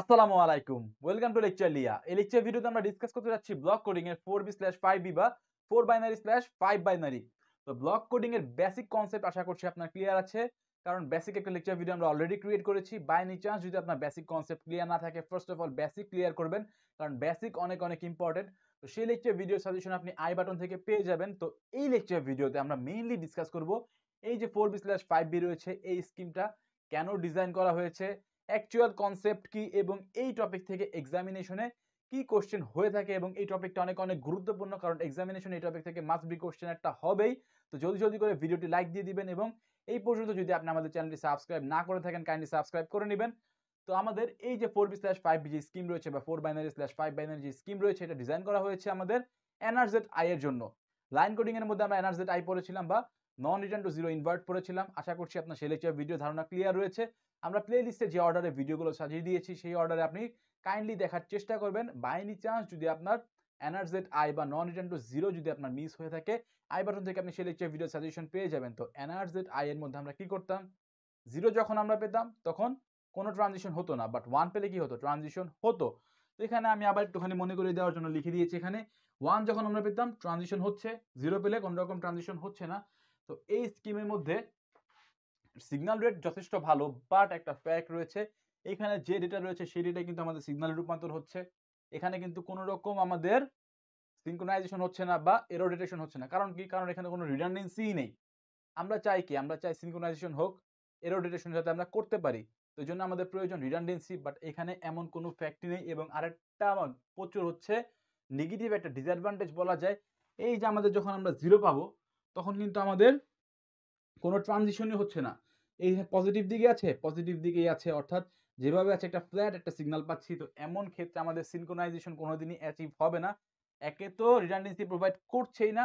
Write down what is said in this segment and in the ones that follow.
আসসালামু আলাইকুম welcome to lecture লিয়া এই লেকচার ভিডিওতে আমরা ডিসকাস করতে যাচ্ছি ব্লক কোডিং এর four B slash five B বা four binary slash five binary তো ব্লক কোডিং এর বেসিক কনসেপ্ট আশা করছি আপনার ক্লিয়ার আছে কারণ বেসিক একটা লেকচার ভিডিও আমরা অলরেডি ক্রিয়েট করেছি বাই এনি চান্স যদি আপনার বেসিক কনসেপ্ট ক্লিয়ার না থাকে first of all basic clear করবেন কারণ বেসিক অনেক অনেক ইম্পর্টেন্ট তো সেই লেকচার ভিডিও সাজেশন আপনি আই বাটন থেকে পেয়ে যাবেন তো এই লেকচার ভিডিওতে আমরা মেইনলি ডিসকাস করব এই যে four B slash five B রয়েছে এই স্কিমটা কেন ডিজাইন করা হয়েছে অ্যাকচুয়াল কনসেপ্ট কি এবং এই টপিক থেকে এক্সামিনেশনে কি কোশ্চেন হয়ে থাকে এবং এই টপিকটা অনেক অনেক গুরুত্বপূর্ণ কারণ এক্সামিনেশন এই টপিক থেকে মাস্ট বি কোশ্চেন একটা হবেই তো জলদি জলদি করে ভিডিওটি লাইক দিয়ে দিবেন এবং এই পর্যন্ত যদি আপনি আমাদের চ্যানেলটি সাবস্ক্রাইব না করে থাকেন কাইন্ডলি সাবস্ক্রাইব করে নেবেন তো আমাদের এই যে ফোর বি স্ল্যাশ ফাইভ বিজি যে স্কিম রয়েছে বা four binary slash five binary যে স্কিম রয়েছে এটা ডিজাইন করা হয়েছে আমাদের এনআরজেড আই এর জন্য লাইন কোডিংয়ের মধ্যে আমরা এনআরজেড আই পড়েছিলাম বা non return to zero invert পড়েছিলাম আশা করছি আপনার সেই ভিডিও ধারণা ক্লিয়ার রয়েছে আমরা প্লে লিস্টে যে অর্ডারে ভিডিওগুলো সাজিয়ে দিয়েছি সেই অর্ডারে আপনি কাইন্ডলি দেখার চেষ্টা করবেন বাই এনি চান্স যদি আপনার এনার্জেট আই বা নন রিটার্ন টু জিরো যদি আপনার মিস হয়ে থাকে আই বাটন থেকে আপনি সেই লেকচার ভিডিও সাজেশন পেয়ে যাবেন তো এনার্জেট আই এর মধ্যে আমরা কি করতাম জিরো যখন আমরা পেতাম তখন কোনো ট্রানজিশন হতো না বাট ওয়ান পেলে কি হতো ট্রানজিশন হতো তো এখানে আমি আবার একটুখানি মনে করে দেওয়ার জন্য লিখে দিয়েছি এখানে ওয়ান যখন আমরা পেতাম ট্রানজিশন হচ্ছে জিরো পেলে কোনো রকম ট্রানজিশন হচ্ছে না তো এই স্কিমের মধ্যে সিগনাল রেট যথেষ্ট ভালো বাট একটা ফ্যাক্ট রয়েছে এখানে যে ডেটা রয়েছে সেই ডেটা কিন্তু আমাদের সিগনালে রূপান্তর হচ্ছে এখানে কিন্তু কোনো রকম আমাদের সিঙ্কোনাইজেশন হচ্ছে না বা এরোডেটেশন হচ্ছে না কারণ কি কারণ এখানে কোনো রিডান্ডেন্সিই নেই আমরা চাই কি আমরা চাই সিঙ্কোনাইজেশন হোক এরোডেটেশন যাতে আমরা করতে পারি তো জন্য আমাদের প্রয়োজন রিডান্ডেন্সি বাট এখানে এমন কোনো ফ্যাক্টরি নেই এবং আরেকটা আমার প্রচুর হচ্ছে নেগেটিভ একটা ডিসঅ্যাডভান্টেজ বলা যায় এই যে আমাদের যখন আমরা জিরো পাবো তখন কিন্তু আমাদের কোনো ট্রানজিশনই হচ্ছে না এই পজিটিভ হ্যাঁ, দিকে আছে পজিটিভ দিকেই আছে অর্থাৎ যেভাবে আছে একটা ফ্ল্যাট একটা সিগনাল পাচ্ছি তো এমন ক্ষেত্রে আমাদের সিনক্রোনাইজেশন কোনোদিনই অ্যাচিভ হবে না একে তো রিডান্ডেন্সি প্রোভাইড করছেই না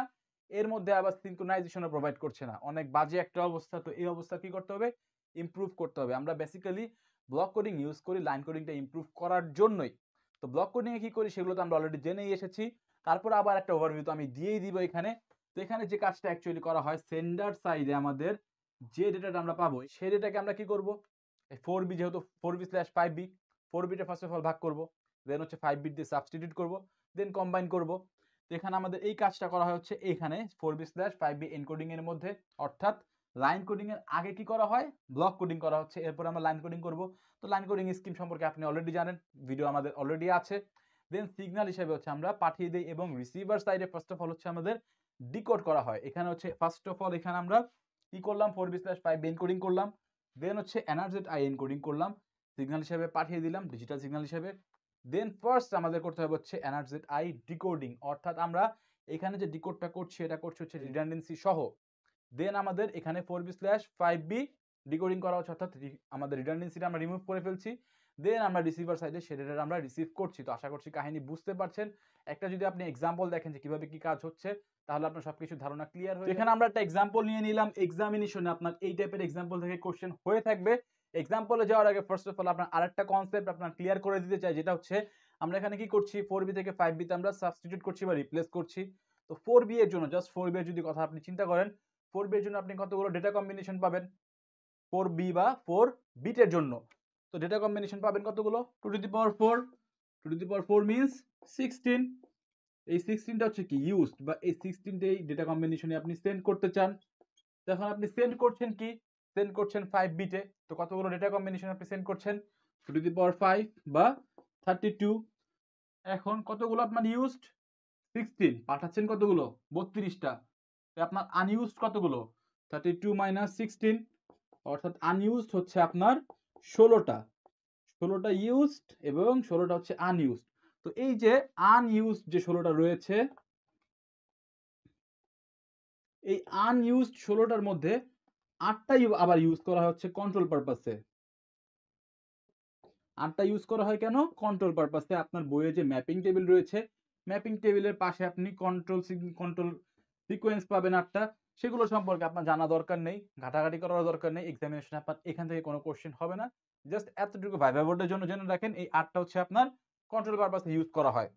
এর মধ্যে আবার সিনক্রোনাইজেশনও প্রোভাইড করছে না অনেক বাজে একটা অবস্থা তো এই অবস্থা কি করতে হবে ইমপ্রুভ করতে হবে আমরা বেসিক্যালি ব্লক কোডিং ইউজ করি লাইন কোডিংটা ইমপ্রুভ করার জন্যই তো ব্লক কোডিংয়ে কী করি সেগুলো তো আমরা অলরেডি জেনেই এসেছি তারপর আবার একটা ওভারভিউ তো আমি দিয়েই দিব এখানে তো এখানে যে কাজটা অ্যাকচুয়ালি করা হয় সেন্ডার সাইডে আমাদের যে ডেটাটা আমরা পাবো সেই ডেটাকে আমরা কি করব ফোর বি যেহেতু four B slash five B four বিটা ফার্স্ট অফ অল ভাগ করবো দেন হচ্ছে ফাইভ বি দিয়ে সাবস্টিটিউট করবো দেন কম্বাইন করব তো এখানে আমাদের এই কাজটা করা হচ্ছে এইখানে four B slash five B এনকোডিংয়ের মধ্যে অর্থাৎ লাইন কোডিংয়ের আগে কি করা হয় ব্লক কোডিং করা হচ্ছে এরপর আমরা লাইন কোডিং করব তো লাইন কোডিং স্কিম সম্পর্কে আপনি অলরেডি জানেন ভিডিও আমাদের অলরেডি আছে দেন সিগনাল হিসেবে হচ্ছে আমরা পাঠিয়ে দিই এবং রিসিভার সাইডে ফার্স্ট অফ অল হচ্ছে আমাদের ডিকোড করা হয় এখানে হচ্ছে ফার্স্ট অফ অল এখানে আমরা কি করলাম four B pipe five encoding করলাম দেন হচ্ছে এনার্জেট আই এনকোডিং করলাম সিগনাল হিসেবে পাঠিয়ে দিলাম ডিজিটাল সিগনাল হিসেবে দেন ফার্স্ট আমাদের করতে হবে হচ্ছে এনার্জেট আই ডিকোডিং অর্থাৎ আমরা এখানে যে ডিকোডটা করছি এটা করছি হচ্ছে রিডান্ডেন্সি সহ দেন আমাদের এখানে four B five B decoding করা হচ্ছে অর্থাৎ আমাদের রিটার্ডেন্সিটা আমরা রিমুভ করে ফেলছি দেন আমরা রিসিভার সাইডে সে ডেটাটা আমরা রিসিভ করছি তো আশা করছি কাহিনী বুঝতে পারছেন একটা যদি আপনি এক্সাম্পল দেখেন যে কীভাবে কী কাজ হচ্ছে তাহলে আপনার সব কিছু ধারণা ক্লিয়ার হয়ে এখানে আমরা একটা এক্সাম্পল নিয়ে নিলাম এক্সামিনেশনে আপনার এই টাইপের এক্সাম্পল থেকে কোশ্চেন হয়ে থাকবে এক্সাম্পলে যাওয়ার আগে ফার্স্ট অফ অল আপনার আরেকটা কনসেপ্ট আপনার ক্লিয়ার করে দিতে চাই যেটা হচ্ছে আমরা এখানে কি করছি ফোর বি থেকে ফাইভ বিতে আমরা সাবস্টিটিউট করছি বা রিপ্লেস করছি তো ফোর বি এর জন্য জাস্ট ফোর বি এর যদি কথা আপনি চিন্তা করেন ফোর বি এর জন্য আপনি কতগুলো ডেটা কম্বিনেশন পাবেন ফোর বি বা ফোর বিটের জন্য তো ডেটা কম্বিনেশন পাবেন কতগুলো two to the power four two to the power four means sixteen এই সিক্সটিনটা হচ্ছে কি ইউজড বা এই সিক্সটিনটাই ডেটা কম্বিনেশনে আপনি সেন্ড করতে চান তখন আপনি সেন্ড করছেন কি সেন্ড করছেন ফাইভ বিটে তো কতগুলো ডেটা কম্বিনেশন আপনি সেন্ড করছেন two to the power five বা থার্টি টু এখন কতগুলো আপনার ইউজড সিক্সটিন পাঠাচ্ছেন কতগুলো বত্রিশটা আপনার আনইউজড কতগুলো থার্টি টু মাইনাস সিক্সটিন অর্থাৎ আনইউজড হচ্ছে আপনার ষোলোটা ষোলোটা ইউজড এবং ষোলোটা হচ্ছে আনইউজড তো এই যে আনইউজড যে ষোলোটা রয়েছে এই আনইউজড ষোলোটার মধ্যে আটটাই আবার ইউজ করা হচ্ছে কন্ট্রোল পারপাসে আটটা ইউজ করা হয় কেন কন্ট্রোল পারপাসে আপনার বইয়ে যে ম্যাপিং টেবিল রয়েছে ম্যাপিং টেবিলের পাশে আপনি কন্ট্রোল কন্ট্রোল সিকোয়েন্স পাবেন আটটা সেগুলো সম্পর্কে আপনার জানা দরকার নেই ঘাটাঘাটি করার দরকার নেই এক্সামিনেশন আপনার এখান থেকে কোনো কোশ্চেন হবে না জাস্ট এতটুকু ভাইভা বোর্ডের জন্য জেনে রাখেন এই আর্টটা হচ্ছে আপনার কন্ট্রোল পারপাসে ইউজ করা হয়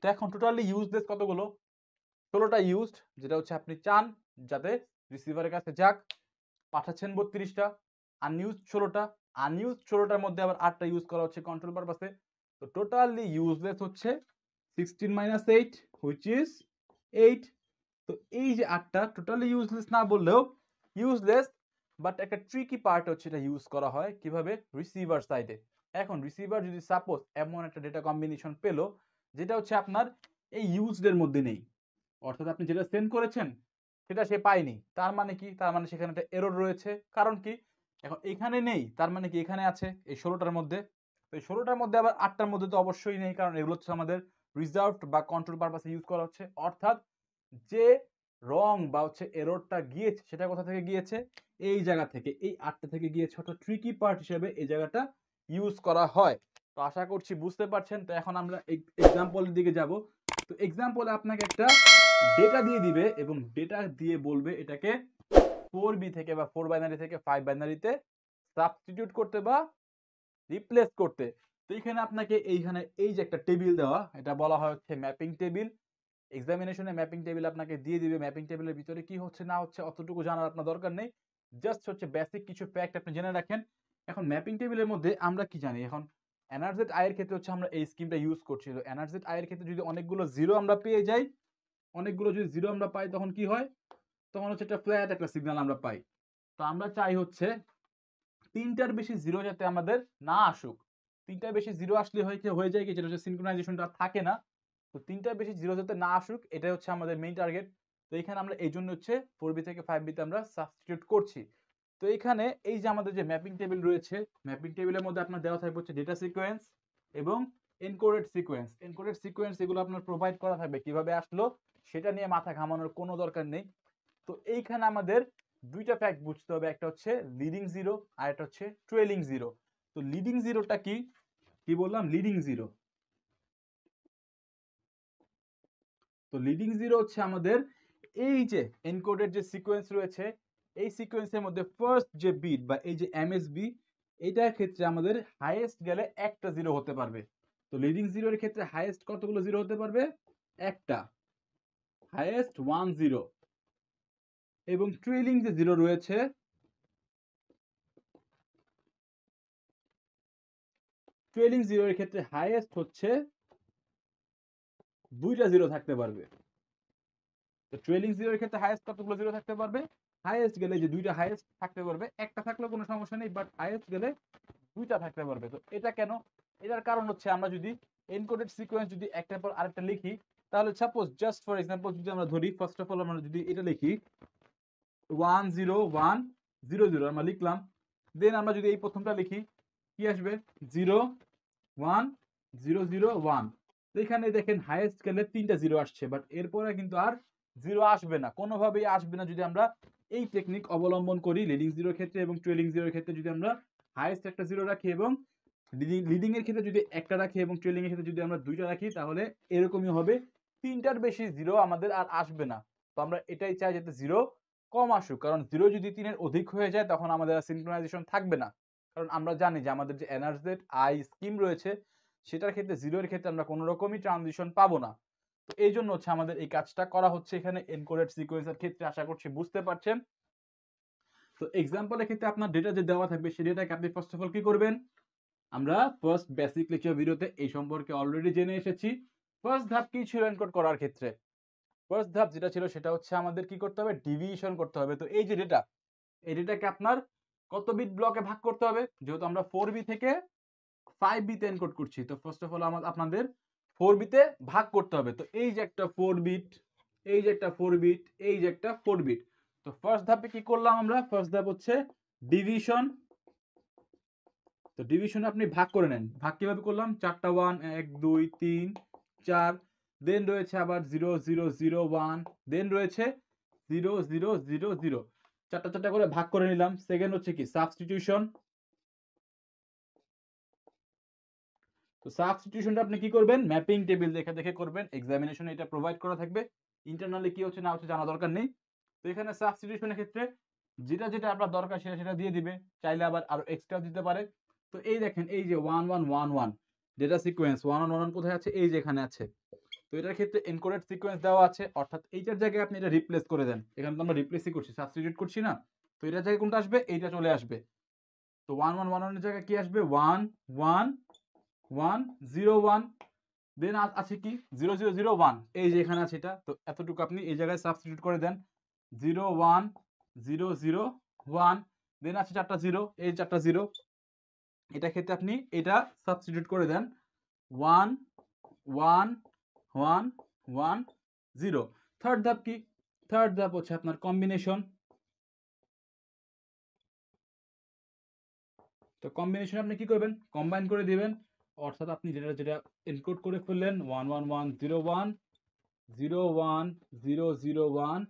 তো এখন টোটালি ইউজ কতগুলো ষোলোটা ইউজড যেটা হচ্ছে আপনি চান যাতে রিসিভারের কাছে যাক পাঠাচ্ছেন বত্রিশটা আনইউজ ষোলোটা আনইউজ ষোলোটার মধ্যে আবার আটটা ইউজ করা হচ্ছে কন্ট্রোল পারপাসে তো টোটালি ইউজলেস হচ্ছে sixteen minus eight which is eight তো এই যে আটটা টোটালি ইউজলেস না বললেও ইউজলেস বাট একটা ট্রিকি পার্ট হচ্ছে এটা ইউজ করা হয় কিভাবে রিসিভার সাইডে এখন রিসিভার যদি সাপোজ এমন একটা ডেটা কম্বিনেশন পেল যেটা হচ্ছে আপনার এই ইউজডের মধ্যে নেই অর্থাৎ আপনি যেটা সেন্ড করেছেন সেটা সে পায়নি তার মানে কি তার মানে সেখানে একটা এরর রয়েছে কারণ কি এখন এখানে নেই তার মানে কি এখানে আছে এই ষোলোটার মধ্যে তো এই ষোলোটার মধ্যে আবার আটটার মধ্যে তো অবশ্যই নেই কারণ এগুলো হচ্ছে আমাদের রিজার্ভ বা কন্ট্রোল পারপাসে ইউজ করা হচ্ছে অর্থাৎ যে রং বা হচ্ছে এরোরটা গিয়েছে সেটা কোথা থেকে গিয়েছে এই জায়গা থেকে এই আটটা থেকে গিয়ে ছোট ট্রিকি পার্ট হিসেবে এই জায়গাটা ইউজ করা হয় তো আশা করছি বুঝতে পারছেন তো এখন আমরা এক্সাম্পলের দিকে যাব তো এক্সাম্পলে আপনাকে একটা ডেটা দিয়ে দিবে এবং ডেটা দিয়ে বলবে এটাকে ফোর বি থেকে বা ফোর বাইনারি থেকে ফাইভ বাইনারিতে সাবস্টিটিউট করতে বা রিপ্লেস করতে তো এখানে আপনাকে এইখানে এই যে একটা টেবিল দেওয়া এটা বলা হয় হচ্ছে ম্যাপিং টেবিল এক্সামিনেশনে ম্যাপিং টেবিল আপনাকে দিয়ে দিবে ম্যাপিং টেবিলের ভিতরে কি হচ্ছে না হচ্ছে অতটুকু জানার আপনার দরকার নেই জাস্ট হচ্ছে বেসিক কিছু ফ্যাক্ট আপনি জেনে রাখেন এখন ম্যাপিং টেবিলের মধ্যে আমরা কি জানি এখন এনার্জেট আয়ের ক্ষেত্রে হচ্ছে আমরা এই স্কিমটা ইউজ করছি তো এনার্জেট আয়ের ক্ষেত্রে যদি অনেকগুলো জিরো আমরা পেয়ে যাই অনেকগুলো যদি জিরো আমরা পাই তখন কি হয় তখন হচ্ছে একটা ফ্ল্যাট একটা সিগন্যাল আমরা পাই তো আমরা চাই হচ্ছে তিনটার বেশি জিরো যাতে আমাদের না আসুক তিনটার বেশি জিরো আসলে হয় হয়ে যায় কি যেটা হচ্ছে সিনক্রোনাইজেশনটা থাকে না তো তিনটার বেশি জিরো যাতে না আসুক এটাই হচ্ছে আমাদের মেইন টার্গেট তো এখানে আমরা এই জন্য হচ্ছে ফোর বি থেকে ফাইভ বিতে আমরা সাবস্টিটিউট করছি তো এখানে এই যে আমাদের যে ম্যাপিং টেবিল রয়েছে ম্যাপিং টেবিলের মধ্যে আপনার দেওয়া থাকবে হচ্ছে ডেটা সিকোয়েন্স এবং এনকোডেড সিকোয়েন্স এনকোডেড সিকোয়েন্স এগুলো আপনার প্রোভাইড করা থাকবে কিভাবে আসলো সেটা নিয়ে মাথা ঘামানোর কোনো দরকার নেই তো এইখানে আমাদের দুইটা ফ্যাক্ট বুঝতে হবে একটা হচ্ছে লিডিং জিরো আর একটা হচ্ছে ট্রেলিং জিরো তো লিডিং জিরোটা কি কি বললাম লিডিং জিরো তো লিডিং জিরো হচ্ছে আমাদের এই যে এনকোডের যে সিকোয়েন্স রয়েছে এই সিকোয়েন্সের মধ্যে ফার্স্ট যে বিট বা এই যে এমএসবি এইটার ক্ষেত্রে আমাদের হাইয়েস্ট গেলে একটা জিরো হতে পারবে তো লিডিং জিরোর ক্ষেত্রে হাইয়েস্ট কতগুলো জিরো হতে পারবে একটা হাইয়েস্ট ওয়ান জিরো এবং ট্রেলিং যে জিরো রয়েছে ট্রেলিং জিরোর ক্ষেত্রে হাইয়েস্ট হচ্ছে দুইটা জিরো থাকতে পারবে তো ট্রেলিং জিরোর ক্ষেত্রে হাইয়েস্ট কতগুলো জিরো থাকতে পারবে হাইয়েস্ট গেলে যে দুইটা হাইয়েস্ট থাকতে পারবে একটা থাকলে কোনো সমস্যা নেই বাট হাইয়েস্ট গেলে দুইটা থাকতে পারবে তো এটা কেন এটার কারণ হচ্ছে আমরা যদি এনকোডেড সিকোয়েন্স যদি একটার পর আরেকটা লিখি তাহলে সাপোজ জাস্ট ফর এক্সাম্পল যদি আমরা ধরি ফার্স্ট অফ অল আমরা যদি এটা লিখি one zero one zero zero আমরা লিখলাম দেন আমরা যদি এই প্রথমটা লিখি কি আসবে zero one zero zero one এখানে দেখেন হাইয়েস্ট গেলে তিনটা জিরো আসছে বাট এরপরে কিন্তু আর জিরো আসবে না কোনোভাবেই আসবে না যদি আমরা এই টেকনিক অবলম্বন করি লিডিং জিরোর ক্ষেত্রে এবং ট্রেলিং জিরোর ক্ষেত্রে যদি আমরা হাইয়েস্ট একটা জিরো রাখি এবং লিডিং এর ক্ষেত্রে যদি একটা রাখি এবং ট্রেলিং এর ক্ষেত্রে যদি আমরা দুইটা রাখি তাহলে এরকমই হবে তিনটার বেশি জিরো আমাদের আর আসবে না তো আমরা এটাই চাই যাতে জিরো কম আসুক কারণ জিরো যদি তিনের অধিক হয়ে যায় তখন আমাদের আর সিনক্রোনাইজেশন থাকবে না কারণ আমরা জানি যে আমাদের যে এনার্জেট আই স্কিম রয়েছে সেটার ক্ষেত্রে জিরো এর ক্ষেত্রে আমরা কোনো রকমই ট্রানজিশন পাবো না তো এই জন্য হচ্ছে আমাদের এই কাজটা করা হচ্ছে এখানে এনকোডেড সিকোয়েন্সের ক্ষেত্রে আশা করছি বুঝতে পারছেন তো এক্সাম্পলের ক্ষেত্রে আপনার ডেটা যে দেওয়া থাকবে সেই ডেটাকে আপনি ফার্স্ট অফ অল কি করবেন আমরা ফার্স্ট বেসিক লেকচার ভিডিওতে এই সম্পর্কে অলরেডি জেনে এসেছি ফার্স্ট ধাপ কি ছিল এনকোড করার ক্ষেত্রে ফার্স্ট ধাপ যেটা ছিল সেটা হচ্ছে আমাদের কি করতে হবে ডিভিশন করতে হবে তো এই যে ডেটা এই ডেটাকে আপনার কত বিট ব্লকে ভাগ করতে হবে যেহেতু আমরা ফোর বি থেকে ফাইভ বিতে এনকোড করছি তো ফার্স্ট অফ অল আমার আপনাদের ফোর বিতে ভাগ করতে হবে তো এই যে একটা ফোর বিট এই যে একটা ফোর বিট এই যে একটা ফোর বিট তো ফার্স্ট ধাপে কি করলাম আমরা ফার্স্ট ধাপ হচ্ছে ডিভিশন তো ডিভিশন আপনি ভাগ করে নেন ভাগ কিভাবে করলাম চারটা ওয়ান এক দুই তিন চার দেন রয়েছে আবার zero zero zero one then রয়েছে জিরো জিরো জিরো জিরো চারটা চারটা করে ভাগ করে নিলাম সেকেন্ড হচ্ছে কি সাবস্টিটিউশন তো সাবস্টিটিউশনটা আপনি কি করবেন ম্যাপিং টেবিল দেখে দেখে করবেন এক্সামিনেশনে এটা প্রোভাইড করা থাকবে ইন্টারনালি কি হচ্ছে না হচ্ছে জানা দরকার নেই তো এখানে সাবস্টিটিউশনের ক্ষেত্রে যেটা যেটা আপনার দরকার সেটা সেটা দিয়ে দিবে চাইলে আবার আরো এক্সট্রা দিতে পারে তো এই দেখেন এই যে one one one one data sequence one one one কোথায় আছে এই যে এখানে আছে তো এটার ক্ষেত্রে এনকোডেড সিকোয়েন্স দেওয়া আছে অর্থাৎ এইটার জায়গায় আপনি এটা রিপ্লেস করে দেন এখানে তো আমরা রিপ্লেসই করছি সাবস্টিটিউট করছি না তো এটার জায়গায় কোনটা আসবে এইটা চলে আসবে তো ওয়ান ওয়ান ওয়ান ওয়ানের জায়গায় কি আসবে one one one zero one then আছে কি জিরো জিরো জিরো ওয়ান এই যে এখানে আছে এটা তো এতটুকু আপনি এই জায়গায় সাবস্টিটিউট করে দেন zero one zero zero one then আছে চারটা জিরো এই চারটা জিরো এটা ক্ষেত্রে আপনি এটা সাবস্টিটিউট করে দেন one one one one zero third ধাপ কি থার্ড ধাপ হচ্ছে আপনার কম্বিনেশন তো কম্বিনেশন আপনি কি করবেন কম্বাইন করে দিবেন অর্থাৎ আপনি যেটা যেটা এনকোড করে ফেললেন one one one zero one zero one zero zero one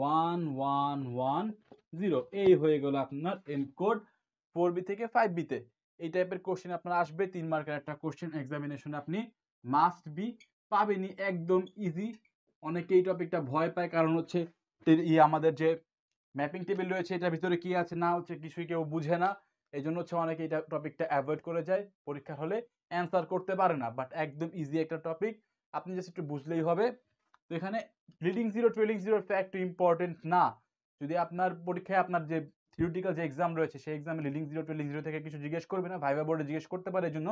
one one one zero এই হয়ে গেল আপনার এনকোড ফোর বি থেকে ফাইভ বিতে এই টাইপের কোশ্চেন আপনার আসবে তিন মার্কের একটা কোশ্চেন এক্সামিনেশনে আপনি মাস্ট বি পাবেনি একদম ইজি অনেকে এই টপিকটা ভয় পায় কারণ হচ্ছে আমাদের যে ম্যাপিং টেবিল রয়েছে এটার ভিতরে কি আছে না হচ্ছে কিছুই কেউ বুঝে না এই জন্য হচ্ছে অনেকে এটা টপিকটা অ্যাভয়েড করে যায় পরীক্ষার হলে অ্যান্সার করতে পারে না বাট একদম ইজি একটা টপিক আপনি জাস্ট একটু বুঝলেই হবে তো এখানে leading zero trailing zero fact important না যদি আপনার পরীক্ষায় আপনার যে থিওরিটিক্যাল যে এক্সাম রয়েছে সেই এক্সামে লিডিং জিরো টুয়েলিং জিরো থেকে কিছু জিজ্ঞেস করবে না ভাইভা বোর্ডে জিজ্ঞেস করতে পারে এই জন্য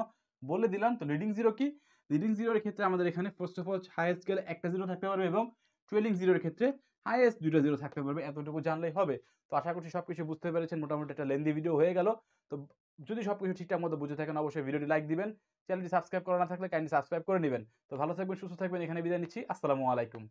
বলে দিলাম তো লিডিং জিরো কি লিডিং জিরোর ক্ষেত্রে আমাদের এখানে ফার্স্ট অফ অল হায়ার স্কেলে একটা জিরো থাকতে পারবে এবং টুয়েলিং জিরোর ক্ষেত্রে হাইয়েস্ট দুইটা জিরো থাকতে পারবে এতটুকু জানলেই হবে তো আশা করছি সব কিছু বুঝতে পেরেছেন মোটামুটি একটা লেন্দি ভিডিও হয়ে গেল তো যদি সব কিছু ঠিকঠাক মতো বুঝে থাকেন অবশ্যই ভিডিওটি লাইক দিবেন চ্যানেলটি সাবস্ক্রাইব করা না থাকলে কাইন্ডলি সাবস্ক্রাইব করে নেবেন তো ভালো থাকবেন সুস্থ থাকবেন এখানে বিদায় নিচ্ছি আসসালামু আলাইকুম